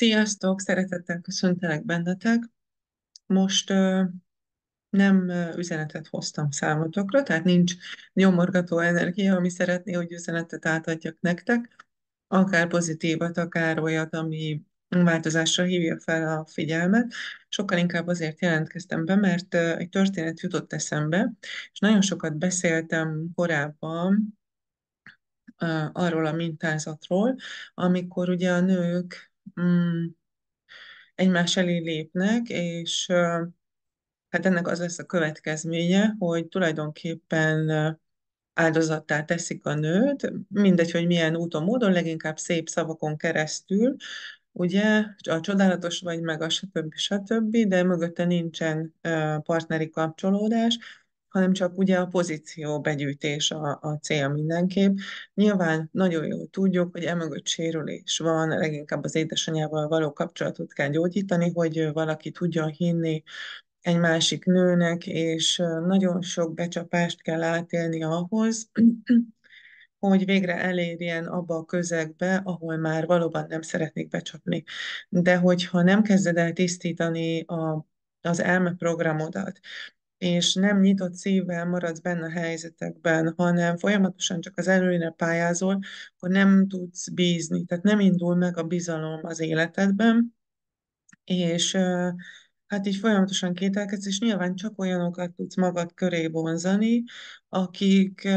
Sziasztok! Szeretettel köszöntelek bennetek. Most ö, nem üzenetet hoztam számotokra, tehát nincs nyomorgató energia, ami szeretné, hogy üzenetet átadjak nektek, akár pozitívat, akár olyat, ami változásra hívja fel a figyelmet. Sokkal inkább azért jelentkeztem be, mert egy történet jutott eszembe, és nagyon sokat beszéltem korábban arról a mintázatról, amikor ugye a nők mm, egymás elé lépnek, és hát ennek az lesz a következménye, hogy tulajdonképpen áldozattá teszik a nőt, mindegy, hogy milyen úton, módon, leginkább szép szavakon keresztül, ugye, a csodálatos vagy meg, a stb. stb., de mögötte nincsen partneri kapcsolódás, hanem csak ugye a pozíció begyűjtés a, a cél mindenképp. Nyilván nagyon jól tudjuk, hogy emögött sérülés van, leginkább az édesanyával való kapcsolatot kell gyógyítani, hogy valaki tudjon hinni egy másik nőnek, és nagyon sok becsapást kell átélni ahhoz, hogy végre elérjen abba a közegbe, ahol már valóban nem szeretnék becsapni. De hogyha nem kezded el tisztítani a, az elmeprogramodat, és nem nyitott szívvel maradsz benne a helyzetekben, hanem folyamatosan csak az előre pályázol, akkor nem tudsz bízni, tehát nem indul meg a bizalom az életedben, és hát így folyamatosan kételkedsz, és nyilván csak olyanokat tudsz magad köré vonzani, akik,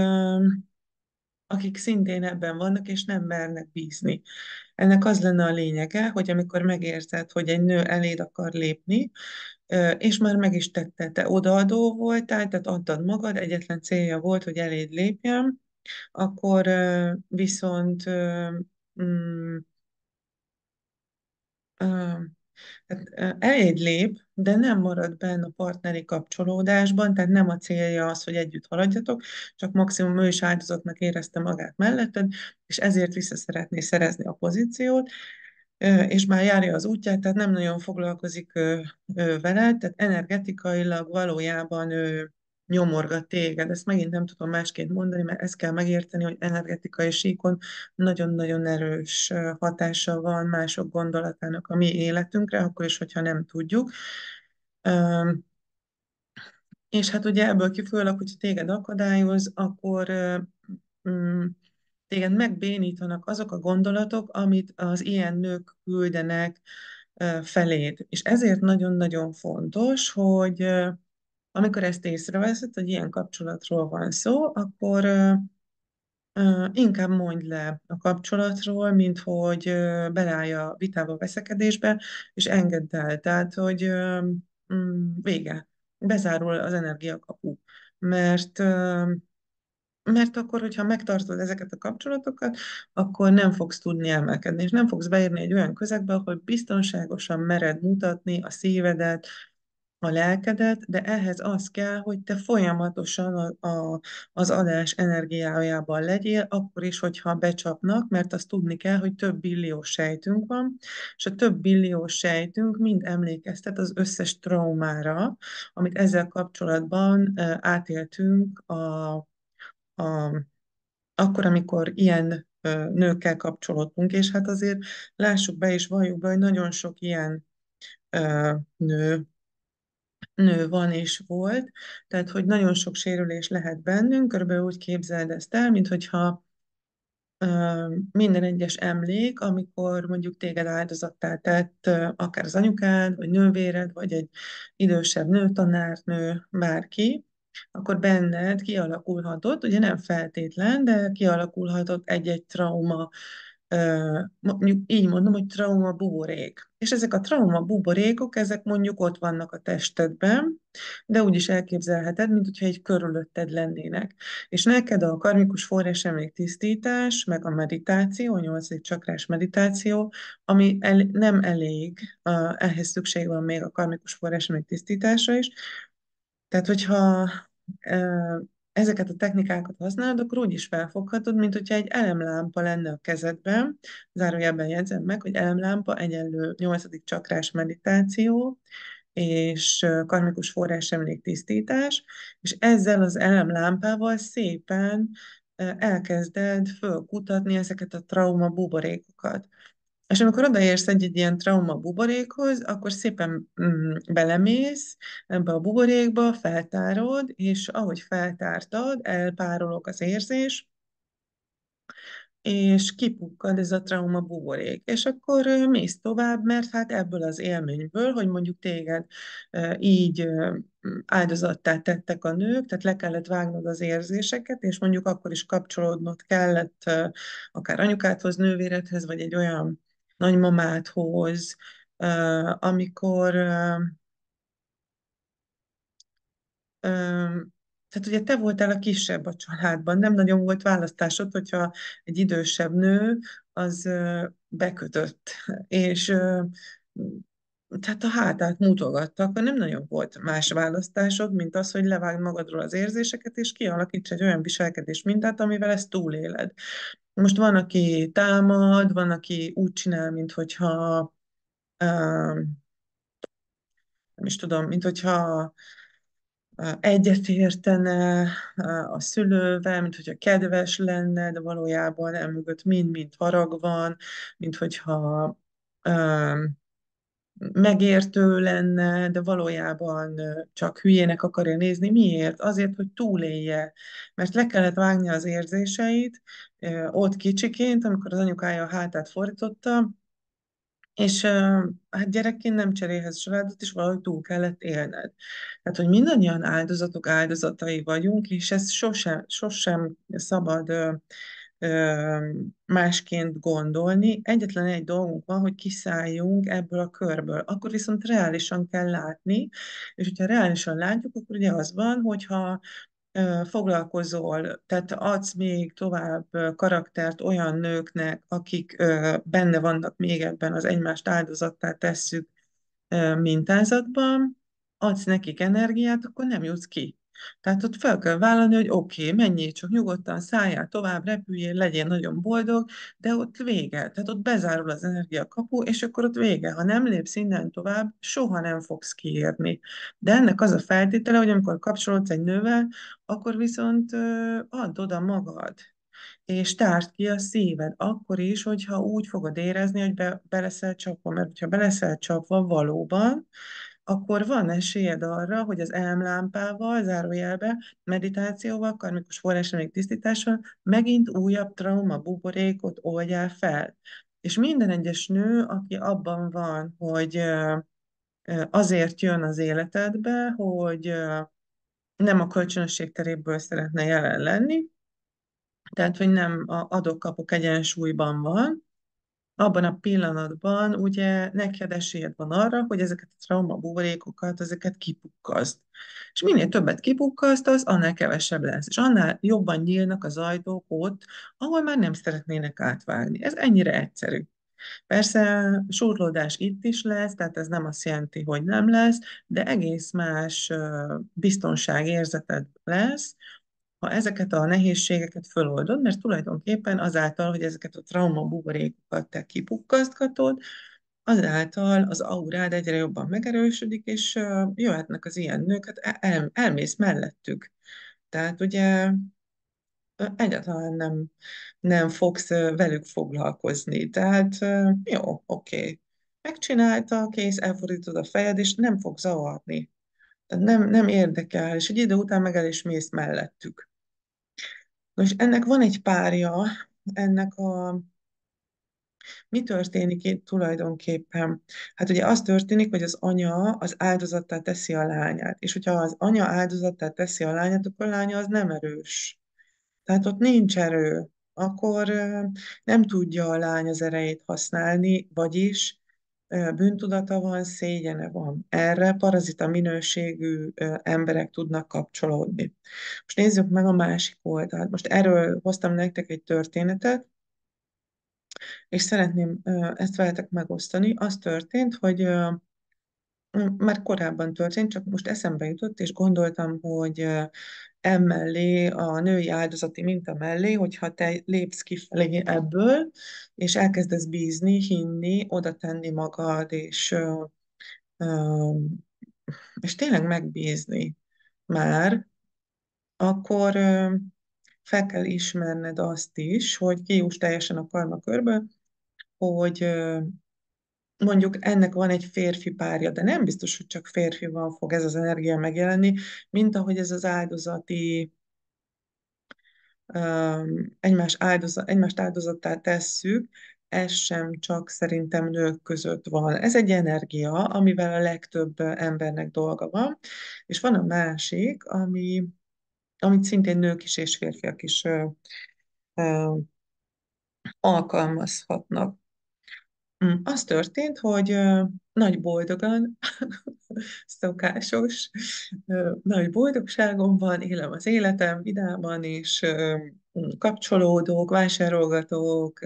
akik szintén ebben vannak, és nem mernek bízni. Ennek az lenne a lényege, hogy amikor megérzed, hogy egy nő eléd akar lépni, és már meg is tette, te odaadó voltál, tehát adtad magad, egyetlen célja volt, hogy eléd lépjem, akkor viszont mm, tehát eléd lép, de nem marad benne a partneri kapcsolódásban, tehát nem a célja az, hogy együtt haladjatok, csak maximum ő is áldozatnak érezte magát melletted, és ezért vissza szeretné szerezni a pozíciót, és már járja az útját, tehát nem nagyon foglalkozik vele, tehát energetikailag valójában ő nyomorgat téged. Ezt megint nem tudom másként mondani, mert ezt kell megérteni, hogy energetikai síkon nagyon-nagyon erős hatása van mások gondolatának a mi életünkre, akkor is, hogyha nem tudjuk. És hát ugye ebből kifolyólag, hogyha téged akadályoz, akkor mm, téged megbénítanak azok a gondolatok, amit az ilyen nők küldenek feléd. És ezért nagyon-nagyon fontos, hogy amikor ezt észreveszed, hogy ilyen kapcsolatról van szó, akkor inkább mondj le a kapcsolatról, mint hogy belállj a vitába, veszekedésbe, és engedd el. Tehát, hogy mm, vége. Bezárul az energiakapu. Mert mert akkor, hogyha megtartod ezeket a kapcsolatokat, akkor nem fogsz tudni emelkedni, és nem fogsz beérni egy olyan közegbe, ahol biztonságosan mered mutatni a szívedet, a lelkedet, de ehhez az kell, hogy te folyamatosan a, a, az adás energiájában legyél, akkor is, hogyha becsapnak, mert azt tudni kell, hogy több billió sejtünk van, és a több billió sejtünk mind emlékeztet az összes traumára, amit ezzel kapcsolatban átéltünk a a, akkor, amikor ilyen nőkkel kapcsolódtunk, és hát azért lássuk be és valljuk be, hogy nagyon sok ilyen nő, nő van és volt, tehát hogy nagyon sok sérülés lehet bennünk, körülbelül úgy képzeld ezt el, mint hogyha minden egyes emlék, amikor mondjuk téged áldozattá tett akár az anyukád, vagy nővéred, vagy egy idősebb nőtanárnő, bárki, akkor benned kialakulhatott, ugye nem feltétlen, de kialakulhatott egy-egy trauma, mondjuk így mondom, hogy trauma buborék. És ezek a trauma buborékok, ezek mondjuk ott vannak a testedben, de úgy is elképzelheted, mint hogyha egy körülötted lennének. És neked a karmikus forrás tisztítás, meg a meditáció, a nyolcadik csakrás meditáció, ami el, nem elég, ehhez szükség van még a karmikus forrás tisztításra is. Tehát, hogyha ezeket a technikákat használod, akkor úgy is felfoghatod, mint hogyha egy elemlámpa lenne a kezedben. Zárójelben jegyzem meg, hogy elemlámpa egyenlő 8. csakrás meditáció, és karmikus forrás emlék tisztítás, és ezzel az elemlámpával szépen elkezded fölkutatni ezeket a trauma buborékokat. És amikor odaérsz egy-egy ilyen trauma buborékhoz, akkor szépen mm, belemész ebbe a buborékba, feltárod, és ahogy feltártad, elpárolog az érzés, és kipukkad ez a trauma buborék. És akkor mész tovább, mert hát ebből az élményből, hogy mondjuk téged így áldozattá tettek a nők, tehát le kellett vágnod az érzéseket, és mondjuk akkor is kapcsolódnod kellett akár anyukádhoz, nővéredhez, vagy egy olyan nagymamádhoz, amikor tehát ugye te voltál a kisebb a családban, nem nagyon volt választásod, hogyha egy idősebb nő az bekötött, és tehát a hátát mutogattak, nem nagyon volt más választásod, mint az, hogy levágd magadról az érzéseket, és kialakíts egy olyan viselkedés mintát, amivel ezt túléled. Most van, aki támad, van, aki úgy csinál, mint hogyha uh, nem is tudom, mint hogyha értene a szülővel, mint hogyha kedves lenne, de valójában emögött mind-mind harag van, mint hogyha megértő lenne, de valójában csak hülyének akarja nézni. Miért? Azért, hogy túlélje. Mert le kellett vágni az érzéseit, ott kicsiként, amikor az anyukája a hátát fordította, és hát gyerekként nem cseréhez családot, és valahogy túl kellett élned. Tehát, hogy mindannyian áldozatok áldozatai vagyunk, és ezt sosem, sosem szabad másként gondolni. Egyetlen egy dolgunk van, hogy kiszálljunk ebből a körből. Akkor viszont reálisan kell látni, és hogyha reálisan látjuk, akkor ugye az van, hogyha foglalkozol, tehát adsz még tovább karaktert olyan nőknek, akik benne vannak még ebben az egymást áldozattá tesszük mintázatban, adsz nekik energiát, akkor nem jutsz ki. Tehát ott fel kell vállalni, hogy oké, okay, mennyi csak nyugodtan, szálljál tovább, repüljél, legyél nagyon boldog, de ott vége. Tehát ott bezárul az energiakapu, és akkor ott vége. Ha nem lépsz innen tovább, soha nem fogsz kiérni. De ennek az a feltétele, hogy amikor kapcsolódsz egy nővel, akkor viszont add oda magad, és tárt ki a szíved, akkor is, hogyha úgy fogod érezni, hogy be, beleszel csapva, mert hogyha beleszel csapva valóban, akkor van esélyed arra, hogy az elmlámpával, zárójelbe, meditációval, karmikus még tisztítással megint újabb trauma buborékot oldjál fel. És minden egyes nő, aki abban van, hogy azért jön az életedbe, hogy nem a kölcsönösség teréből szeretne jelen lenni, tehát, hogy nem a adok-kapok egyensúlyban van, abban a pillanatban ugye neked esélyed van arra, hogy ezeket a trauma buborékokat, ezeket kipukkazd. És minél többet az annál kevesebb lesz. És annál jobban nyílnak az ajtók ott, ahol már nem szeretnének átvágni. Ez ennyire egyszerű. Persze súrlódás itt is lesz, tehát ez nem azt jelenti, hogy nem lesz, de egész más biztonságérzeted lesz, ha ezeket a nehézségeket föloldod, mert tulajdonképpen azáltal, hogy ezeket a trauma buborékokat te kipukkasztgatod, azáltal az aurád egyre jobban megerősödik, és jöhetnek az ilyen nők, hát el, elmész mellettük. Tehát ugye egyáltalán nem, nem fogsz velük foglalkozni. Tehát jó, oké. Okay. Megcsinálta, kész, elfordítod a fejed, és nem fog zavarni. Tehát nem, nem érdekel, és egy idő után meg el is mész mellettük. Nos, ennek van egy párja, ennek a mi történik itt tulajdonképpen? Hát ugye az történik, hogy az anya az áldozattá teszi a lányát, és hogyha az anya áldozattá teszi a lányát, akkor a lánya az nem erős. Tehát ott nincs erő, akkor nem tudja a lány az erejét használni, vagyis bűntudata van, szégyene van. Erre parazita minőségű emberek tudnak kapcsolódni. Most nézzük meg a másik oldalt. Most erről hoztam nektek egy történetet, és szeretném ezt veletek megosztani. Az történt, hogy már korábban történt, csak most eszembe jutott, és gondoltam, hogy emellé, a női áldozati minta mellé, hogyha te lépsz kifelé ebből, és elkezdesz bízni, hinni, oda tenni magad, és, és tényleg megbízni már, akkor fel kell ismerned azt is, hogy kiúsz teljesen a karmakörből, hogy mondjuk ennek van egy férfi párja, de nem biztos, hogy csak férfi van, fog ez az energia megjelenni, mint ahogy ez az áldozati egymás áldozat, egymást áldozattá tesszük, ez sem csak szerintem nők között van. Ez egy energia, amivel a legtöbb embernek dolga van, és van a másik, ami, amit szintén nők is és férfiak is ö, ö, alkalmazhatnak. Mm. Az történt, hogy nagy boldogan, szokásos, nagy boldogságom van, élem az életem vidáman, és mm, kapcsolódok, vásárolgatok,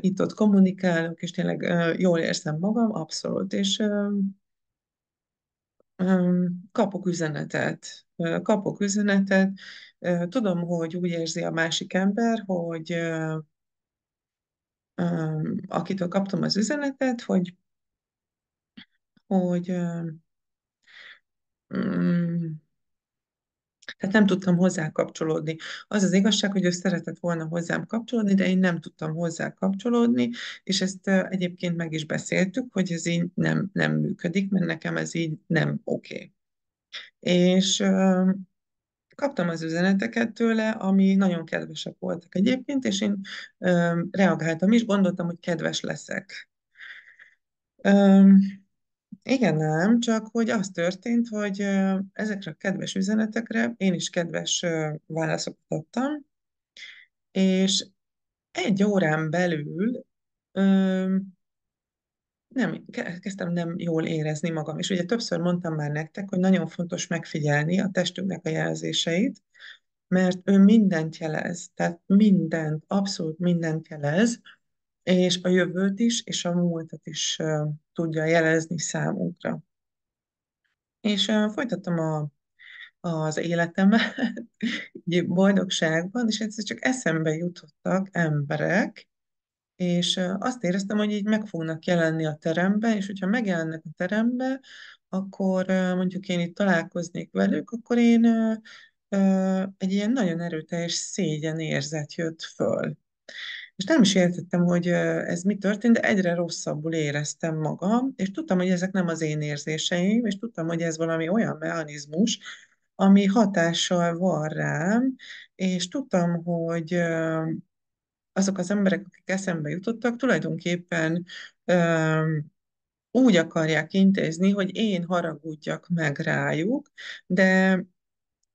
itt-ott kommunikálok, és tényleg jól érzem magam, abszolút, és kapok üzenetet, kapok üzenetet, tudom, hogy úgy érzi a másik ember, hogy akitől kaptam az üzenetet, hogy, hogy tehát nem tudtam hozzá kapcsolódni. Az az igazság, hogy ő szeretett volna hozzám kapcsolódni, de én nem tudtam hozzá kapcsolódni, és ezt egyébként meg is beszéltük, hogy ez így nem, nem működik, mert nekem ez így nem oké. Okay. És kaptam az üzeneteket tőle, ami nagyon kedvesek voltak egyébként, és én ö, reagáltam is, gondoltam, hogy kedves leszek. Ö, igen, nem, csak hogy az történt, hogy ö, ezekre a kedves üzenetekre én is kedves ö, válaszokat adtam, és egy órán belül ö, nem, kezdtem nem jól érezni magam. És ugye többször mondtam már nektek, hogy nagyon fontos megfigyelni a testünknek a jelzéseit, mert ő mindent jelez, tehát mindent, abszolút mindent jelez, és a jövőt is, és a múltat is uh, tudja jelezni számunkra. És uh, folytattam a, az életemet boldogságban, és egyszer csak eszembe jutottak emberek, és azt éreztem, hogy így meg fognak jelenni a terembe, és hogyha megjelennek a terembe, akkor mondjuk én itt találkoznék velük, akkor én egy ilyen nagyon erőteljes szégyen érzet jött föl. És nem is értettem, hogy ez mi történt, de egyre rosszabbul éreztem magam, és tudtam, hogy ezek nem az én érzéseim, és tudtam, hogy ez valami olyan mechanizmus, ami hatással van rám, és tudtam, hogy azok az emberek, akik eszembe jutottak, tulajdonképpen um, úgy akarják intézni, hogy én haragudjak meg rájuk, de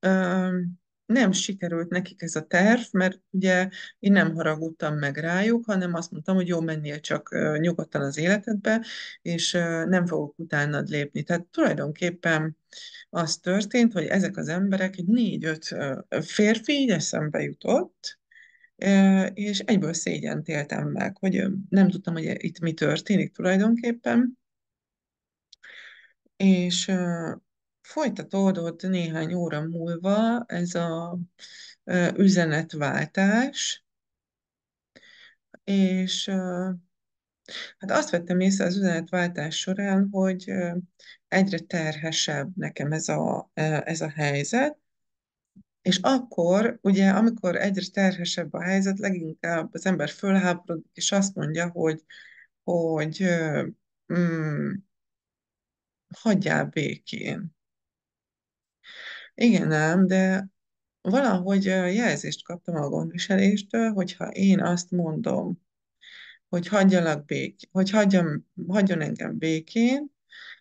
um, nem sikerült nekik ez a terv, mert ugye én nem haragudtam meg rájuk, hanem azt mondtam, hogy jó, menjél csak nyugodtan az életedbe, és nem fogok utánad lépni. Tehát tulajdonképpen az történt, hogy ezek az emberek, egy négy-öt férfi így eszembe jutott, és egyből szégyent éltem meg, hogy nem tudtam, hogy itt mi történik tulajdonképpen, és folytatódott néhány óra múlva ez a üzenetváltás, és hát azt vettem észre az üzenetváltás során, hogy egyre terhesebb nekem ez a, ez a helyzet, és akkor, ugye, amikor egyre terhesebb a helyzet, leginkább az ember fölháborodik, és azt mondja, hogy, hogy mm, hagyjál békén. Igen nem, de valahogy jelzést kaptam a gondviseléstől, hogyha én azt mondom, hogy hagyjalak békén, hogy hagyjam, hagyjon engem békén,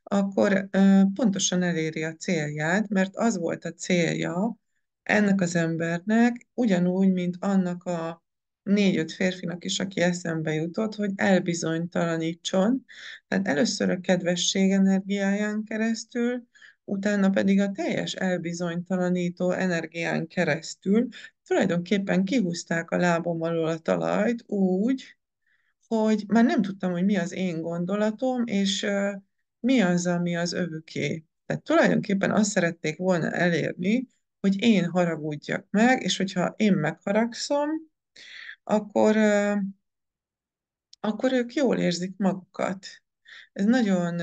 akkor pontosan eléri a célját, mert az volt a célja, ennek az embernek, ugyanúgy, mint annak a négy-öt férfinak is, aki eszembe jutott, hogy elbizonytalanítson. Tehát először a kedvesség energiáján keresztül, utána pedig a teljes elbizonytalanító energián keresztül tulajdonképpen kihúzták a lábom alól a talajt úgy, hogy már nem tudtam, hogy mi az én gondolatom, és mi az, ami az övüké. Tehát tulajdonképpen azt szerették volna elérni, hogy én haragudjak meg, és hogyha én megharagszom, akkor, akkor ők jól érzik magukat. Ez nagyon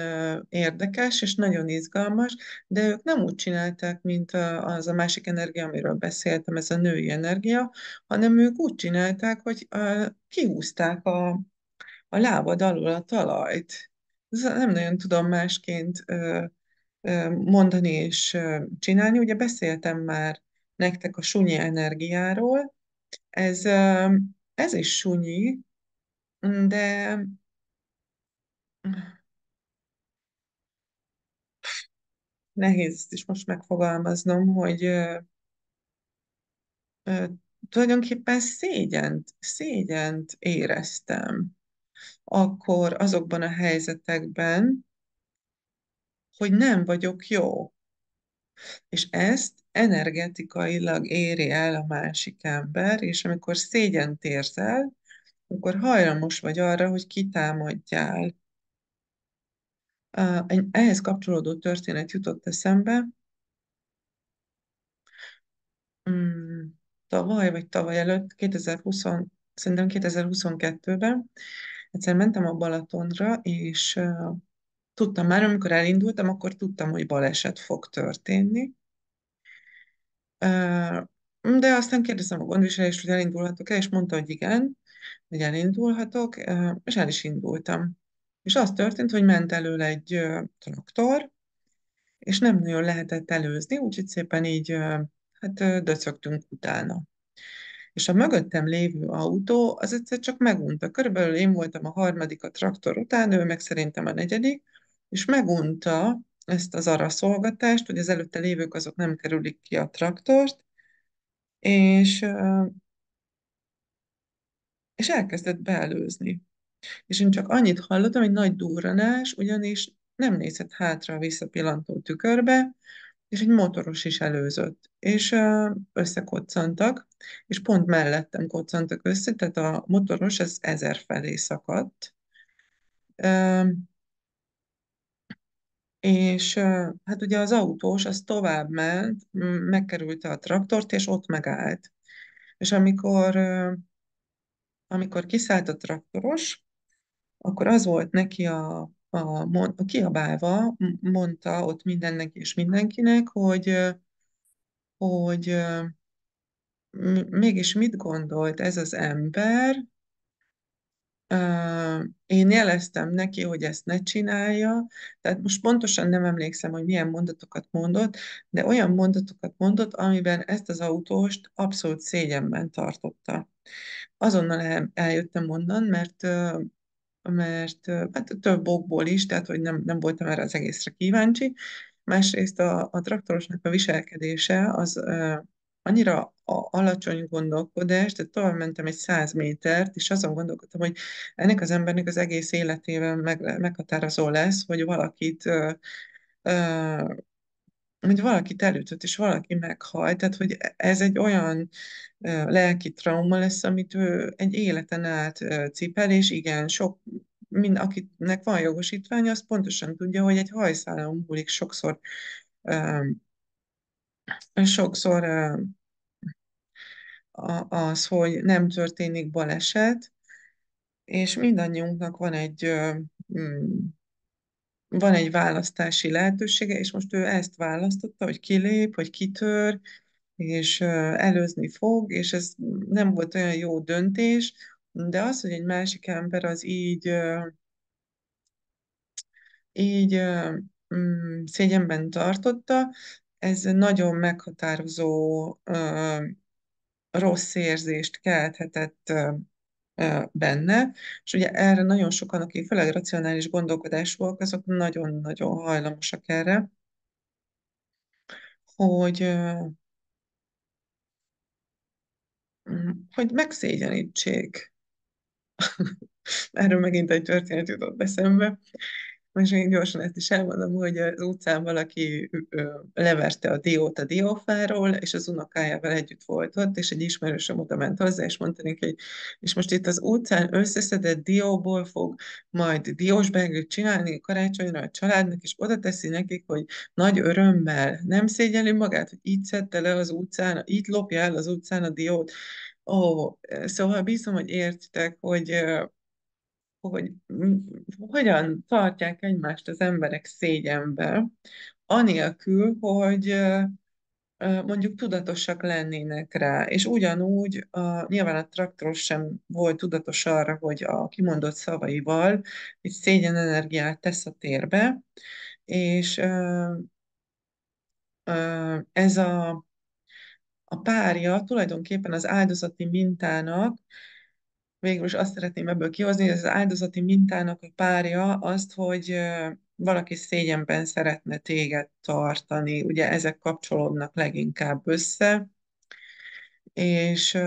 érdekes és nagyon izgalmas, de ők nem úgy csinálták, mint az a másik energia, amiről beszéltem, ez a női energia, hanem ők úgy csinálták, hogy kihúzták a, a lábad alul a talajt. Ez nem nagyon tudom másként mondani és csinálni. Ugye beszéltem már nektek a sunyi energiáról. Ez, ez is sunyi, de nehéz ezt is most megfogalmaznom, hogy tulajdonképpen szégyent, szégyent éreztem akkor azokban a helyzetekben, hogy nem vagyok jó. És ezt energetikailag éri el a másik ember, és amikor szégyent érzel, akkor hajlamos vagy arra, hogy kitámadjál. Ah, ehhez kapcsolódó történet jutott eszembe. Hmm, tavaly vagy tavaly előtt, 2020, szerintem 2022-ben, egyszer mentem a Balatonra, és ah, tudtam már, amikor elindultam, akkor tudtam, hogy baleset fog történni. De aztán kérdeztem a gondviselést, hogy elindulhatok-e, és mondta, hogy igen, hogy elindulhatok, és el is indultam. És az történt, hogy ment előle egy traktor, és nem nagyon lehetett előzni, úgyhogy szépen így hát döcögtünk utána. És a mögöttem lévő autó az egyszer csak megunta. Körülbelül én voltam a harmadik a traktor után, ő meg szerintem a negyedik, és megunta ezt az araszolgatást, hogy az előtte lévők azok nem kerülik ki a traktort, és, és elkezdett beelőzni. És én csak annyit hallottam, hogy nagy durranás, ugyanis nem nézett hátra a visszapillantó tükörbe, és egy motoros is előzött, és összekoccantak, és pont mellettem koccantak össze, tehát a motoros ez ezer felé szakadt, és hát ugye az autós az tovább ment, megkerülte a traktort, és ott megállt. És amikor, amikor kiszállt a traktoros, akkor az volt neki a, a, a kiabálva, mondta ott mindennek és mindenkinek, hogy, hogy mégis mit gondolt ez az ember, én jeleztem neki, hogy ezt ne csinálja, tehát most pontosan nem emlékszem, hogy milyen mondatokat mondott, de olyan mondatokat mondott, amiben ezt az autóst abszolút szégyenben tartotta. Azonnal el, eljöttem onnan, mert mert hát több okból is, tehát hogy nem, nem voltam erre az egészre kíváncsi. Másrészt a, a traktorosnak a viselkedése az annyira a alacsony gondolkodás, tehát tovább mentem egy száz métert, és azon gondolkodtam, hogy ennek az embernek az egész életében meg, meghatározó lesz, hogy valakit ö, ö, hogy valakit elütött, és valaki meghalt, tehát hogy ez egy olyan ö, lelki trauma lesz, amit ő egy életen át ö, cipel, és igen, sok mind, akinek van jogosítvány, az pontosan tudja, hogy egy hajszálon múlik sokszor ö, sokszor az, hogy nem történik baleset, és mindannyiunknak van egy mm, van egy választási lehetősége, és most ő ezt választotta, hogy kilép, hogy kitör, és előzni fog, és ez nem volt olyan jó döntés, de az, hogy egy másik ember az így így mm, szégyenben tartotta, ez nagyon meghatározó rossz érzést kelthetett benne, és ugye erre nagyon sokan, akik főleg racionális gondolkodásúak, azok nagyon-nagyon hajlamosak erre, hogy, hogy megszégyenítsék. Erről megint egy történet jutott eszembe, most még gyorsan ezt is elmondom, hogy az utcán valaki leverte a diót a diófáról, és az unokájával együtt volt ott, és egy ismerősöm oda ment hozzá, és mondta neki, hogy és most itt az utcán összeszedett dióból fog majd diósbengőt csinálni karácsonyra a családnak, és oda teszi nekik, hogy nagy örömmel nem szégyeli magát, hogy így szedte le az utcán, itt lopja el az utcán a diót. Ó, szóval bízom, hogy értitek, hogy hogy hogyan tartják egymást az emberek szégyenbe, anélkül, hogy mondjuk tudatosak lennének rá, és ugyanúgy a, nyilván a traktoros sem volt tudatos arra, hogy a kimondott szavaival egy szégyen energiát tesz a térbe, és ez a, a párja tulajdonképpen az áldozati mintának végül is azt szeretném ebből kihozni, hogy az áldozati mintának a párja azt, hogy valaki szégyenben szeretne téged tartani. Ugye ezek kapcsolódnak leginkább össze, és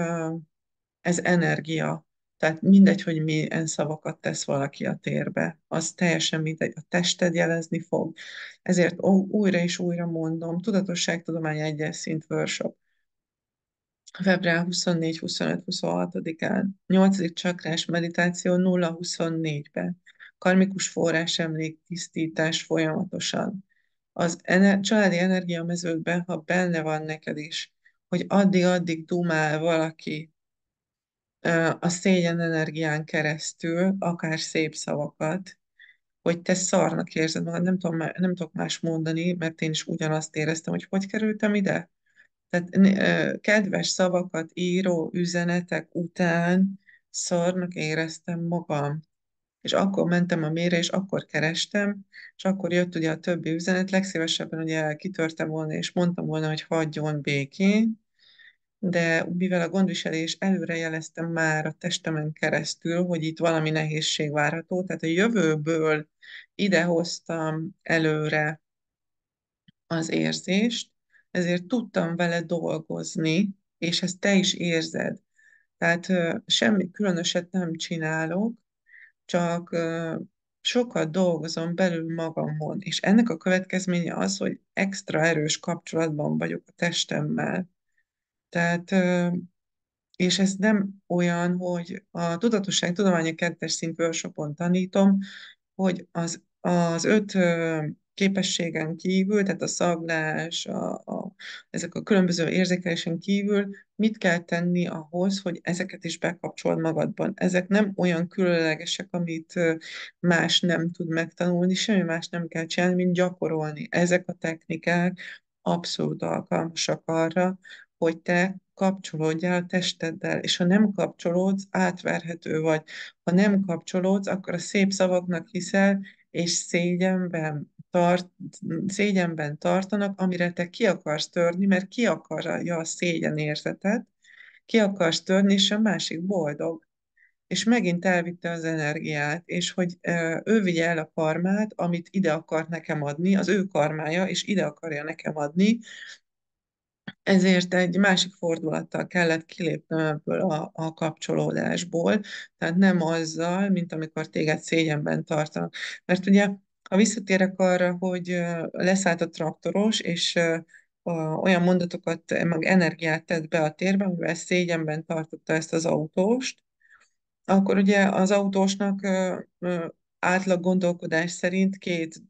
ez energia. Tehát mindegy, hogy milyen szavakat tesz valaki a térbe, az teljesen mindegy, a tested jelezni fog. Ezért újra és újra mondom, tudatosságtudomány egyes szint workshop február 24-25-26-án, 8. csakrás meditáció 0-24-ben, karmikus forrás emlék tisztítás folyamatosan. Az ener- családi energiamezőkben, ha benne van neked is, hogy addig-addig dumál valaki a szégyen energián keresztül, akár szép szavakat, hogy te szarnak érzed magad, nem, tudom, nem tudok más mondani, mert én is ugyanazt éreztem, hogy hogy kerültem ide, tehát kedves szavakat író üzenetek után szarnak éreztem magam. És akkor mentem a mére, és akkor kerestem, és akkor jött ugye a többi üzenet, legszívesebben ugye kitörtem volna, és mondtam volna, hogy hagyjon békén, de mivel a gondviselés előre jeleztem már a testemen keresztül, hogy itt valami nehézség várható, tehát a jövőből idehoztam előre az érzést, ezért tudtam vele dolgozni, és ezt te is érzed. Tehát semmi különöset nem csinálok, csak sokat dolgozom belül magamon, és ennek a következménye az, hogy extra erős kapcsolatban vagyok a testemmel. Tehát, és ez nem olyan, hogy a Tudatosság Tudománya kettes szint workshopon tanítom, hogy az, az öt képességen kívül, tehát a szaglás, a, a, ezek a különböző érzékelésen kívül, mit kell tenni ahhoz, hogy ezeket is bekapcsold magadban. Ezek nem olyan különlegesek, amit más nem tud megtanulni, semmi más nem kell csinálni, mint gyakorolni. Ezek a technikák abszolút alkalmasak arra, hogy te kapcsolódjál a testeddel, és ha nem kapcsolódsz, átverhető vagy. Ha nem kapcsolódsz, akkor a szép szavaknak hiszel, és szégyenben tart, szégyenben tartanak, amire te ki akarsz törni, mert ki akarja a szégyen érzetet, ki akarsz törni, és a másik boldog. És megint elvitte az energiát, és hogy ő vigye el a karmát, amit ide akart nekem adni, az ő karmája, és ide akarja nekem adni, ezért egy másik fordulattal kellett kilépnem ebből a, a kapcsolódásból, tehát nem azzal, mint amikor téged szégyenben tartanak. Mert ugye ha visszatérek arra, hogy leszállt a traktoros, és olyan mondatokat, meg energiát tett be a térben, amivel szégyenben tartotta ezt az autóst, akkor ugye az autósnak átlag gondolkodás szerint két,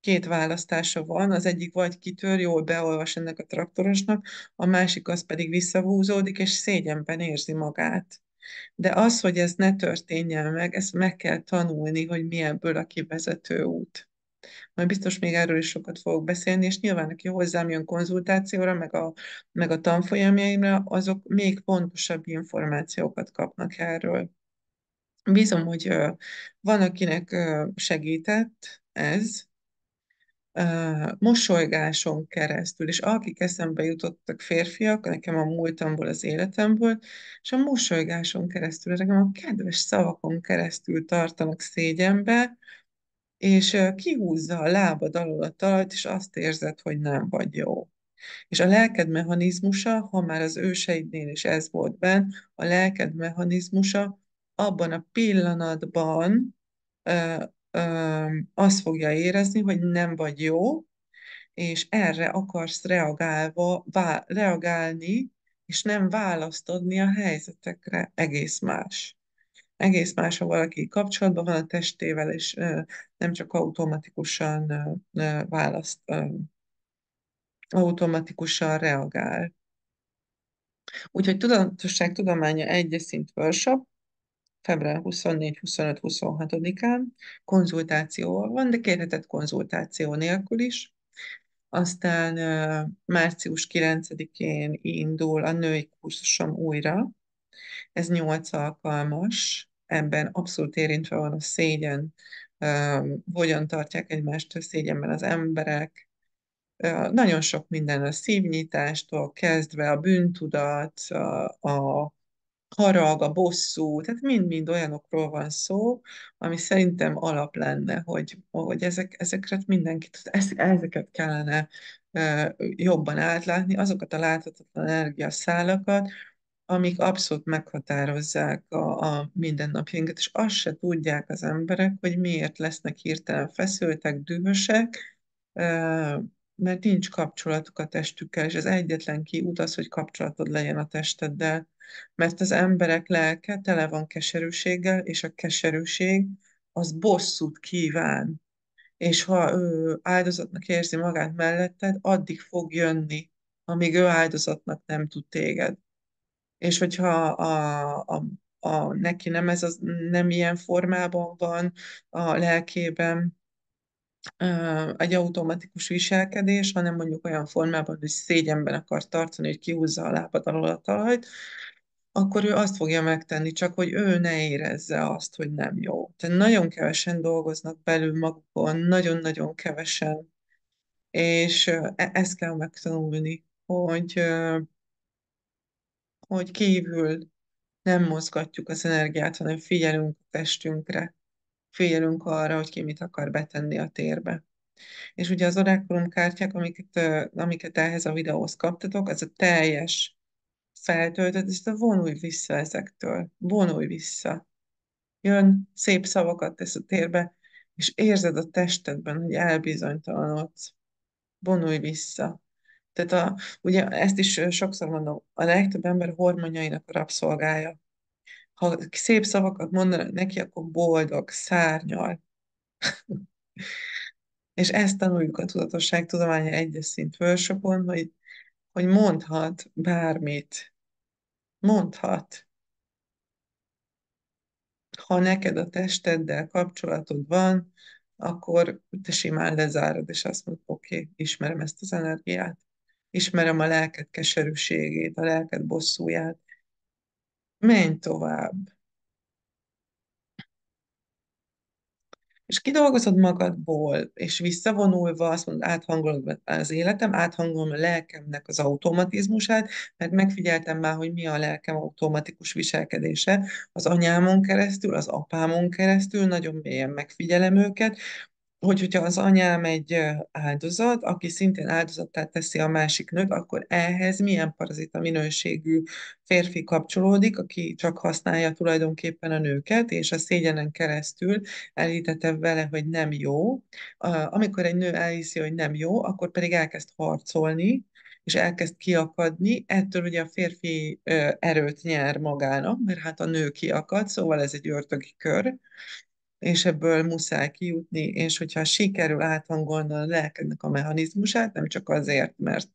két választása van, az egyik vagy kitör, jól beolvas ennek a traktorosnak, a másik az pedig visszavúzódik, és szégyenben érzi magát. De az, hogy ez ne történjen meg, ezt meg kell tanulni, hogy mi ebből a kivezető út. Majd biztos még erről is sokat fogok beszélni, és nyilván, aki hozzám jön konzultációra, meg a, meg a tanfolyamjaimra, azok még pontosabb információkat kapnak erről. Bízom, hogy van, akinek segített ez, mosolygáson keresztül, és akik eszembe jutottak férfiak, nekem a múltamból, az életemből, és a mosolygáson keresztül, nekem a kedves szavakon keresztül tartanak szégyenbe, és kihúzza a lábad alól a talajt, és azt érzed, hogy nem vagy jó. És a lelked mechanizmusa, ha már az őseidnél is ez volt benn, a lelked mechanizmusa abban a pillanatban azt fogja érezni, hogy nem vagy jó, és erre akarsz reagálva, vá, reagálni, és nem választ adni a helyzetekre. Egész más. Egész más, ha valaki kapcsolatban van a testével, és nem csak automatikusan választ, automatikusan reagál. Úgyhogy tudatosság tudománya egyes szint workshop, február 24-25-26-án konzultáció van, de kérhetett konzultáció nélkül is. Aztán március 9-én indul a női kurzusom újra. Ez 8 alkalmas, ebben abszolút érintve van a szégyen, hogyan tartják egymást a szégyenben az emberek, nagyon sok minden a szívnyitástól kezdve a bűntudat, a, a harag, a bosszú, tehát mind-mind olyanokról van szó, ami szerintem alap lenne, hogy, hogy ezek, ezekre mindenkit, ezeket kellene jobban átlátni, azokat a láthatatlan energiaszálakat, amik abszolút meghatározzák a, a mindennapjainkat, és azt se tudják az emberek, hogy miért lesznek hirtelen feszültek, dühösek, mert nincs kapcsolatuk a testükkel, és az egyetlen kiút az, hogy kapcsolatod legyen a testeddel, mert az emberek lelke tele van keserűséggel, és a keserűség az bosszút kíván. És ha ő áldozatnak érzi magát melletted, addig fog jönni, amíg ő áldozatnak nem tud téged. És hogyha a, a, a, neki nem ez az, nem ilyen formában van a lelkében, egy automatikus viselkedés, hanem mondjuk olyan formában, hogy szégyenben akar tartani, hogy kihúzza a lábad alól a talajt, akkor ő azt fogja megtenni, csak hogy ő ne érezze azt, hogy nem jó. Tehát nagyon kevesen dolgoznak belül magukon, nagyon-nagyon kevesen, és e, ezt kell megtanulni, hogy, hogy kívül nem mozgatjuk az energiát, hanem figyelünk a testünkre figyelünk arra, hogy ki mit akar betenni a térbe. És ugye az orákulum kártyák, amiket, amiket ehhez a videóhoz kaptatok, ez a teljes feltöltet, és vonulj vissza ezektől, vonulj vissza. Jön, szép szavakat tesz a térbe, és érzed a testedben, hogy elbizonytalanodsz. Vonulj vissza. Tehát a, ugye ezt is sokszor mondom, a legtöbb ember hormonjainak a rabszolgája ha szép szavakat mondanak neki, akkor boldog, szárnyal. És ezt tanuljuk a tudatosság tudománya egyes szint fölsokon, hogy, hogy mondhat bármit. Mondhat. Ha neked a testeddel kapcsolatod van, akkor te simán lezárod, és azt mondod, oké, okay, ismerem ezt az energiát. Ismerem a lelked keserűségét, a lelked bosszúját menj tovább. És kidolgozod magadból, és visszavonulva azt mondod, áthangolod az életem, áthangolom a lelkemnek az automatizmusát, mert megfigyeltem már, hogy mi a lelkem automatikus viselkedése. Az anyámon keresztül, az apámon keresztül, nagyon mélyen megfigyelem őket, hogy hogyha az anyám egy áldozat, aki szintén áldozattá teszi a másik nőt, akkor ehhez milyen parazita minőségű férfi kapcsolódik, aki csak használja tulajdonképpen a nőket, és a szégyenen keresztül elítette vele, hogy nem jó. Amikor egy nő elhiszi, hogy nem jó, akkor pedig elkezd harcolni, és elkezd kiakadni, ettől ugye a férfi erőt nyer magának, mert hát a nő kiakad, szóval ez egy ördögi kör, és ebből muszáj kijutni, és hogyha sikerül áthangolni a lelkednek a mechanizmusát, nem csak azért, mert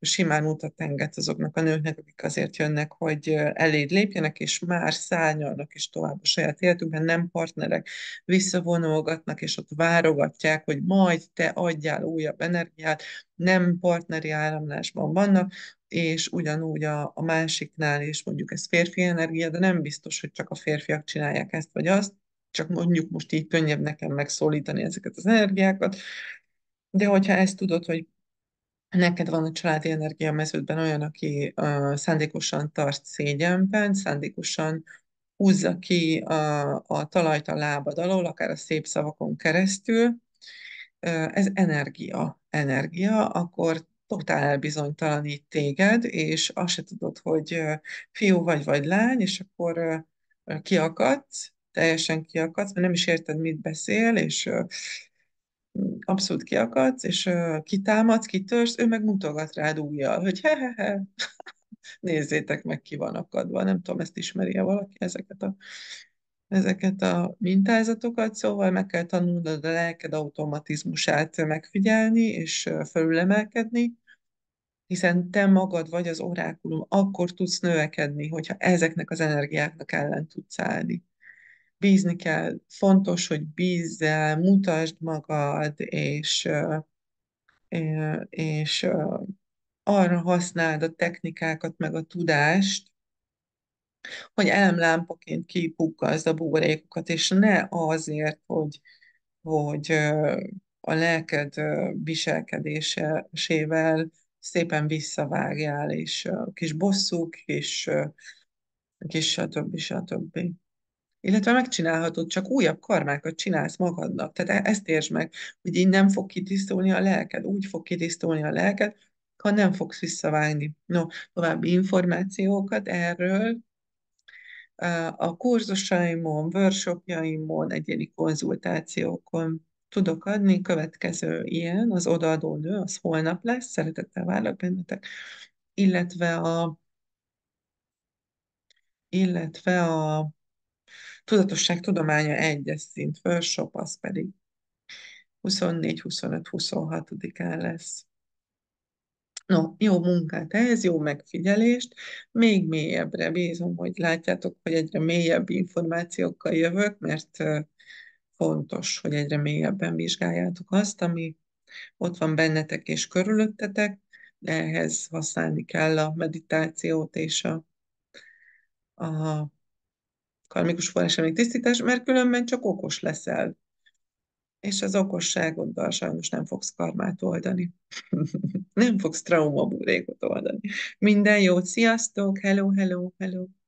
simán utat enged azoknak a nőknek, akik azért jönnek, hogy eléd lépjenek, és már szárnyalnak is tovább a saját életükben, nem partnerek, visszavonulgatnak, és ott várogatják, hogy majd te adjál újabb energiát, nem partneri áramlásban vannak, és ugyanúgy a, a másiknál is mondjuk ez férfi energia, de nem biztos, hogy csak a férfiak csinálják ezt vagy azt, csak mondjuk most így könnyebb nekem megszólítani ezeket az energiákat, de hogyha ezt tudod, hogy neked van a családi energia mezőtben olyan, aki uh, szándékosan tart szégyenben, szándékosan húzza ki a, a talajt a lábad alól, akár a szép szavakon keresztül, uh, ez energia, energia, akkor totál elbizonytalanít téged, és azt se tudod, hogy uh, fiú vagy, vagy lány, és akkor uh, kiakadsz, teljesen kiakadsz, mert nem is érted, mit beszél, és abszolút kiakadsz, és kitámadsz, kitörsz, ő meg mutogat rád újjal, hogy he-he-he, nézzétek meg, ki van akadva. Nem tudom, ezt ismeri-e valaki, ezeket a, ezeket a mintázatokat, szóval meg kell tanulnod a lelked automatizmusát megfigyelni, és felülemelkedni, hiszen te magad vagy az orákulum, akkor tudsz növekedni, hogyha ezeknek az energiáknak ellen tudsz állni bízni kell, fontos, hogy bízzel, mutasd magad, és, és arra használd a technikákat, meg a tudást, hogy elemlámpaként kipukkazd a buborékokat, és ne azért, hogy, hogy a lelked viselkedésével szépen visszavágjál, és kis bosszúk, és kis stb. stb illetve megcsinálhatod, csak újabb karmákat csinálsz magadnak. Tehát e-, ezt értsd meg, hogy így nem fog kitisztulni a lelked, úgy fog kitisztulni a lelked, ha nem fogsz visszavágni. No, további információkat erről a kurzusaimon, workshopjaimon, egyéni konzultációkon tudok adni. Következő ilyen, az odaadó nő, az holnap lesz, szeretettel várlak bennetek, illetve a illetve a tudatosság tudománya egyes szint föl, az pedig 24-25-26-án lesz. No, jó munkát ehhez, jó megfigyelést, még mélyebbre bízom, hogy látjátok, hogy egyre mélyebb információkkal jövök, mert fontos, hogy egyre mélyebben vizsgáljátok azt, ami ott van bennetek és körülöttetek, de ehhez használni kell a meditációt és a, a karmikus forrásemlék tisztítás, mert különben csak okos leszel. És az okosságoddal sajnos nem fogsz karmát oldani. nem fogsz traumabúrékot oldani. Minden jót, sziasztok, hello, hello, hello.